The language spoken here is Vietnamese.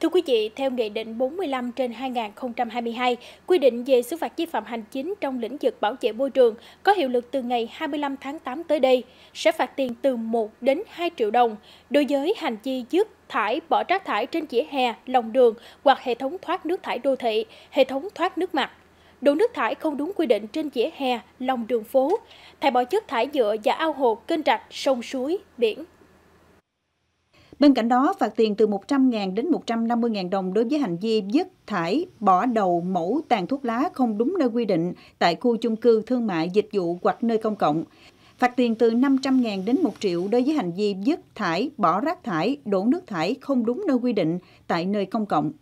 Thưa quý vị, theo Nghị định 45 trên 2022, quy định về xử phạt vi phạm hành chính trong lĩnh vực bảo vệ môi trường có hiệu lực từ ngày 25 tháng 8 tới đây, sẽ phạt tiền từ 1 đến 2 triệu đồng đối với hành vi dứt thải, bỏ rác thải trên vỉa hè, lòng đường hoặc hệ thống thoát nước thải đô thị, hệ thống thoát nước mặt. Đổ nước thải không đúng quy định trên vỉa hè, lòng đường phố, thải bỏ chất thải nhựa và ao hồ, kênh rạch, sông suối, biển. Bên cạnh đó, phạt tiền từ 100.000 đến 150.000 đồng đối với hành vi dứt, thải, bỏ đầu, mẫu, tàn thuốc lá không đúng nơi quy định tại khu chung cư, thương mại, dịch vụ hoặc nơi công cộng. Phạt tiền từ 500.000 đến 1 triệu đối với hành vi dứt, thải, bỏ rác thải, đổ nước thải không đúng nơi quy định tại nơi công cộng.